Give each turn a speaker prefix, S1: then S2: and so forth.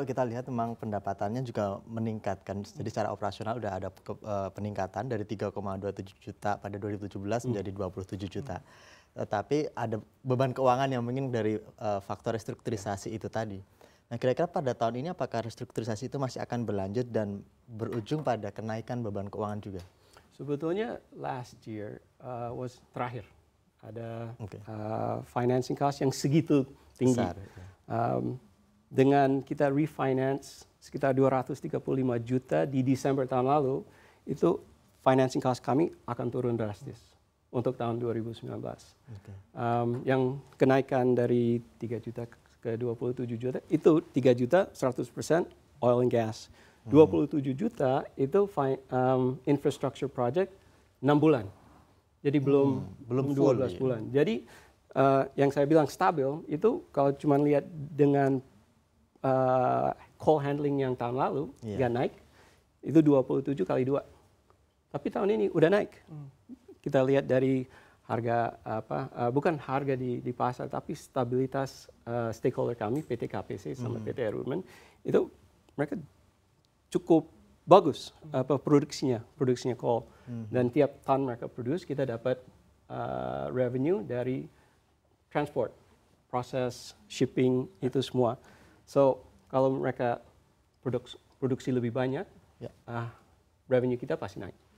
S1: kalau kita lihat memang pendapatannya juga meningkatkan. Hmm. Jadi secara operasional udah ada eh, peningkatan dari 3,27 juta pada 2017 hmm. menjadi 27 juta. Hmm. Tetapi ada beban keuangan yang mungkin dari uh, faktor restrukturisasi ya. itu tadi. Nah, kira-kira pada tahun ini apakah restrukturisasi itu masih akan berlanjut dan berujung pada kenaikan beban keuangan juga?
S2: Sebetulnya last year uh, was terakhir ada okay. uh, financing cost yang segitu tinggi. Besar, ya. um, dengan kita refinance sekitar 235 juta di Desember tahun lalu, itu financing cost kami akan turun drastis untuk tahun 2019. Okay. Um, yang kenaikan dari 3 juta ke 27 juta, itu 3 juta 100% oil and gas. 27 hmm. juta itu um, infrastructure project 6 bulan. Jadi belum hmm, belum 12 full, ya. bulan. Jadi uh, yang saya bilang stabil itu kalau cuma lihat dengan uh, eh, call handling yang tahun lalu yeah. naik itu 27 kali dua tapi tahun ini udah naik hmm. kita lihat dari harga apa uh, bukan harga di di pasar tapi stabilitas uh, stakeholder kami PT KPC sama hmm. PT Erumen itu mereka cukup bagus hmm. apa produksinya produksinya call mm. dan tiap tahun mereka produce kita dapat uh, revenue dari transport proses shipping itu semua So kalau
S1: mereka produksi, lebih banyak, yeah. Ya. uh, revenue kita pasti naik.